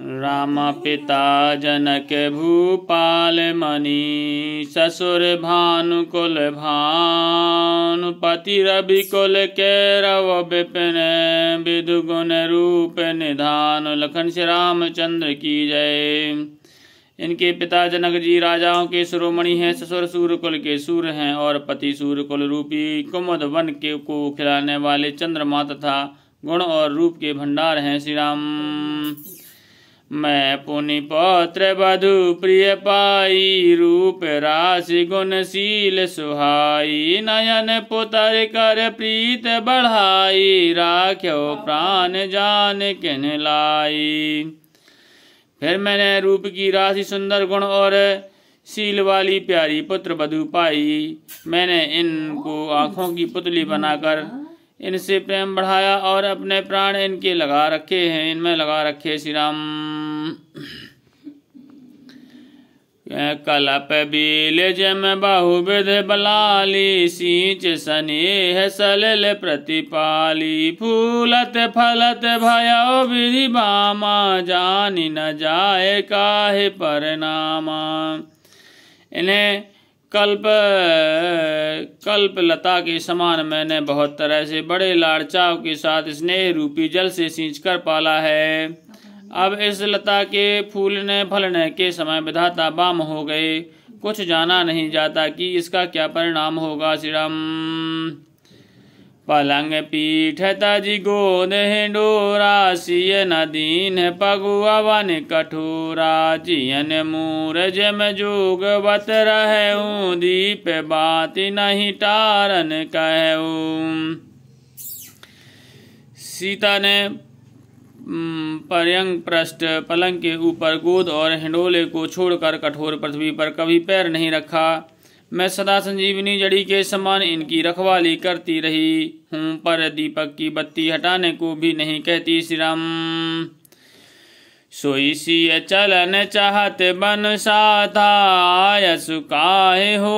राम पिता जनक भूपाल मणि ससुर भानुकुल भानु पति रवि कुल के रव विपिन गुण रूप निधान लखन श्री रामचंद्र की जय इनके पिता जनक जी राजाओं के सुरोमणि हैं ससुर कुल के सूर हैं और पति सूर्यकुल रूपी कुमद वन के को खिलाने वाले चंद्रमा तथा गुण और रूप के भंडार हैं श्री राम मैं पुनि पौत्र बधु प्रिय पाई रूप राशि गुणशील सुहाई नयन पुतर कर प्रीत बढ़ाई राख्यो प्राण जान किन लाई फिर मैंने रूप की राशि सुंदर गुण और शील वाली प्यारी पुत्र बधु पाई मैंने इनको आंखों की पुतली बनाकर इनसे प्रेम बढ़ाया और अपने प्राण इनके लगा रखे हैं इनमें लगा रखे श्री राम कलप बीलज में बहुविध बलाली सींच सनेह सलिल प्रतिपाली फूलत फलत भयो विधि बामा जानी न जाए काहे परिणामा इन्हें कल्प कल्प लता के समान मैंने बहुत तरह से बड़े लाड़चाव के साथ स्नेह रूपी जल से सींच कर पाला है अब इस लता के फूलने फलने के समय विधाता बाम हो गए कुछ जाना नहीं जाता कि इसका क्या परिणाम होगा सिरम पलंग पीठ तज गोद डोरा सियन दीन पगुआ वन कठोरा जियन मूर जम जोग बत रहूँ दीप बात नहीं टारन कह सीता ने पर्यंग पृष्ठ पलंग के ऊपर गोद और हिंडोले को छोड़कर कठोर पृथ्वी पर कभी पैर नहीं रखा मैं सदा संजीवनी जड़ी के समान इनकी रखवाली करती रही हूँ पर दीपक की बत्ती हटाने को भी नहीं कहती श्री राम सोई सी चलन चाहत बन सा था साथा काहे हो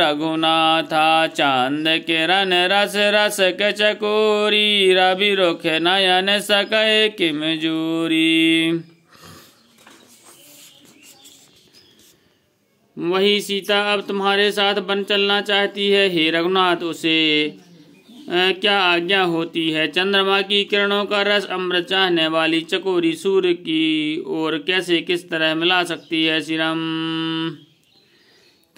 रघुनाथा चांद के रन रस रस के चकोरी रवि रुख नयन सके किम जूरी वही सीता अब तुम्हारे साथ बन चलना चाहती है हे रघुनाथ उसे क्या आज्ञा होती है चंद्रमा की किरणों का रस अमृत चाहने वाली चकोरी सूर्य की ओर कैसे किस तरह मिला सकती है श्रीराम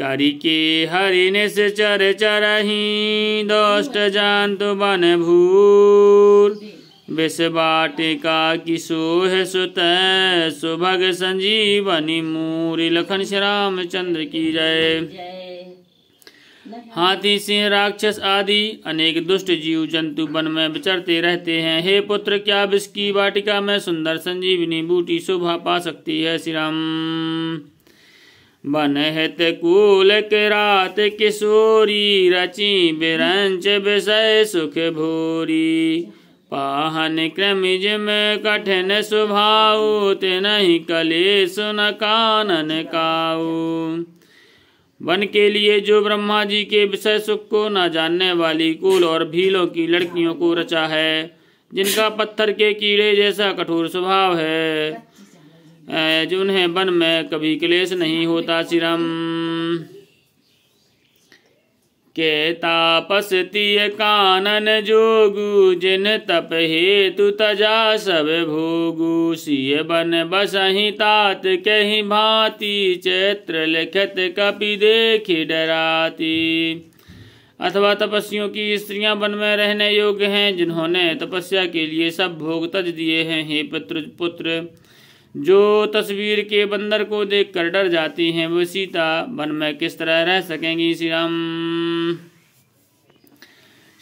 करी के हरि चर चरही दोष्ट जान तो बन भूल विषवाटिका किशोह सुत सुभग संजीवनी मूरी लखन श्री रामचंद्र की जय हाथी सिंह राक्षस आदि अनेक दुष्ट जीव जंतु वन में विचरते रहते हैं हे पुत्र क्या बिस्की वाटिका में सुंदर संजीवनी बूटी शोभा पा सकती है श्री राम हित कूल के रात किशोरी रची बिरंच विषय सुख भोरी पाहन क्रमिज में कठिन सुभाऊ ते नहीं कले सुन कानन काऊ वन के लिए जो ब्रह्मा जी के विषय सुख को न जानने वाली कुल और भीलों की लड़कियों को रचा है जिनका पत्थर के कीड़े जैसा कठोर स्वभाव है जो उन्हें वन में कभी क्लेश नहीं होता सिरम के तापसतिय कानन जोगु जिन तप हेतु तजा सब भोगु सिय बन बसही तात कही भांति चैत्र लिखत कपि देखि डराती अथवा तपस्वियों की स्त्रियां वन में रहने योग्य हैं जिन्होंने तपस्या के लिए सब भोग तज दिए हैं हे पुत्र पुत्र जो तस्वीर के बंदर को देखकर डर जाती हैं वो सीता वन में किस तरह रह सकेंगी श्री राम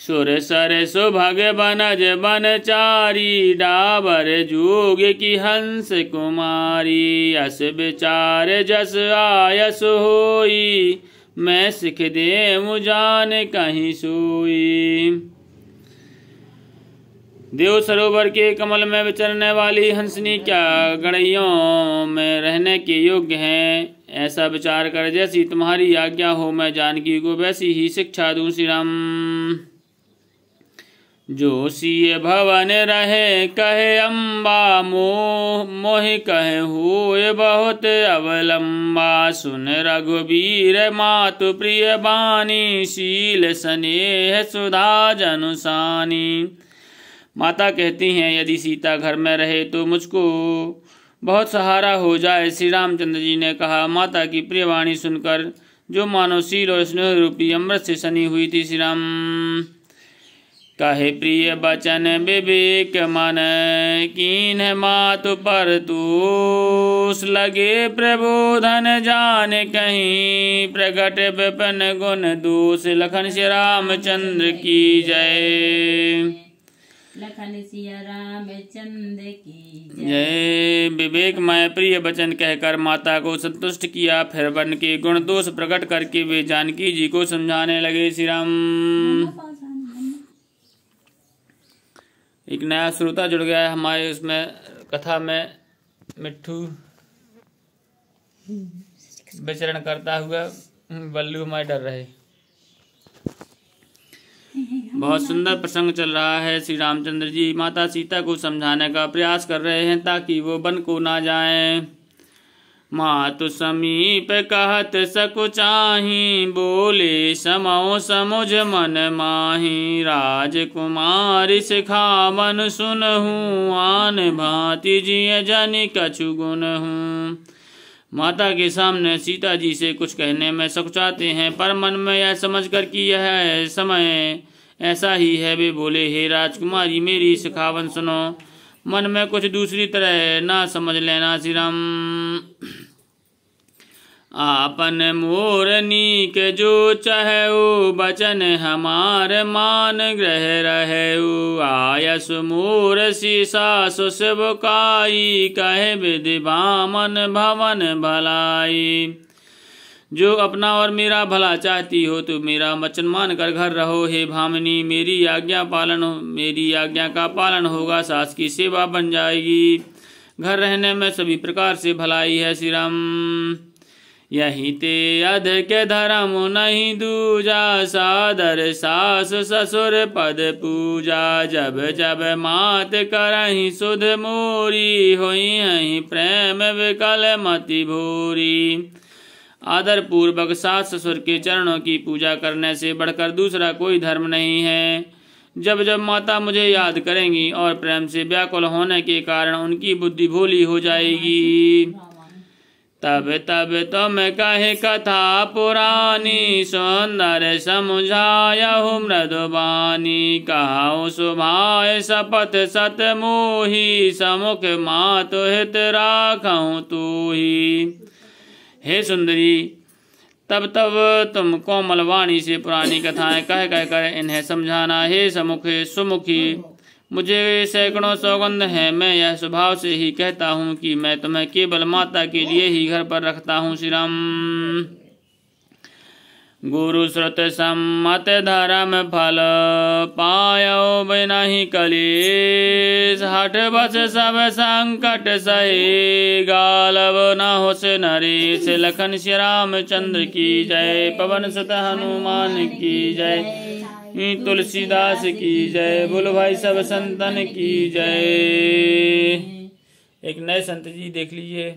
सुर सर सुभग बनज बन चारी डाबर जोग की हंस कुमारी अस विचार जस आयस होई मैं सिख मु जान कहीं सोई देव सरोवर के कमल में विचरने वाली हंसनी क्या गणयों में रहने के योग्य हैं ऐसा विचार कर जैसी तुम्हारी आज्ञा हो मैं जानकी को वैसी ही शिक्षा दूँ श्री राम सी भवन रहे कहे अम्बा मोह मोह कहे हुए बहुत अवलम्बा सुन रघुबीर मातु प्रिय बानी शील स्नेह सुधा जनुसानी माता कहती हैं यदि सीता घर में रहे तो मुझको बहुत सहारा हो जाए श्री रामचंद्र जी ने कहा माता की प्रिय वाणी सुनकर जो मानवशील और स्नेह रूपी अमृत से सनी हुई थी श्री राम कहे प्रिय बचन विवेक मन कीन मात पर तूस लगे प्रबोधन जान कहीं प्रगट विपन गुण दूस लखन श्री रामचंद्र की जय जय विवेक मय प्रिय वचन कहकर माता को संतुष्ट किया फिर वन के गुण दोष प्रकट करके वे जानकी जी को समझाने लगे श्री राम एक नया श्रोता जुड़ गया है हमारे उसमें कथा में मिठू विचरण करता हुआ बल्लू हमारे डर रहे बहुत सुंदर प्रसंग चल रहा है श्री रामचंद्र जी माता सीता को समझाने का प्रयास कर रहे हैं ताकि वो वन को ना जाए मातु समीप कहत सकुचाही बोले समो समुझ मन माही राजकुमार मन सुनहू आन भांति जिय जन कछु गुन हूँ माता के सामने सीता जी से कुछ कहने में सकुचाते हैं पर मन में यह समझ कर कि यह समय ऐसा ही है वे बोले हे राजकुमारी मेरी सिखावन सुनो मन में कुछ दूसरी तरह ना समझ लेना श्रीराम आपन मोरनी के जो ओ बचन हमार मान ग्रह ओ आयस मोर सीसा सुशिवकाई कहे विधि बामन भवन भलाई जो अपना और मेरा भला चाहती हो तो मेरा वचन मान कर घर रहो हे भामिनी मेरी आज्ञा पालन मेरी आज्ञा का पालन होगा सास की सेवा बन जाएगी घर रहने में सभी प्रकार से भलाई है श्री राम यही ते अध के धर्म नहीं दूजा सादर सास ससुर पद पूजा जब जब मात करही सुध मोरी हो प्रेम विकल मति भूरी आदर पूर्वक सास ससुर के चरणों की पूजा करने से बढ़कर दूसरा कोई धर्म नहीं है जब जब माता मुझे याद करेंगी और प्रेम से व्याकुल होने के कारण उनकी बुद्धि भोली हो जाएगी तब तब मैं कहे कथा पुरानी सुंदर समझाया मृदुबानी कहा सुभाय शपथ सतमोही समुख हित राखू तू ही हे सुंदरी तब तब तुम कोमल वाणी से पुरानी कथाएं कह कह कर इन्हें समझाना हे समुखे सुमुखी मुझे सैकड़ों सौगंध है मैं यह स्वभाव से ही कहता हूँ कि मैं तुम्हें केवल माता के लिए ही घर पर रखता हूँ श्री राम गुरु श्रुत सम्मत धर्म फल पायो बिनहि कलेश हट बस सब संकट सही गालब न होश नरेश लखन श्री राम चंद्र की जय पवन सत हनुमान की जय तुलसीदास की जय बोलो भाई सब संतन की जय एक नए संत जी देख लीजिए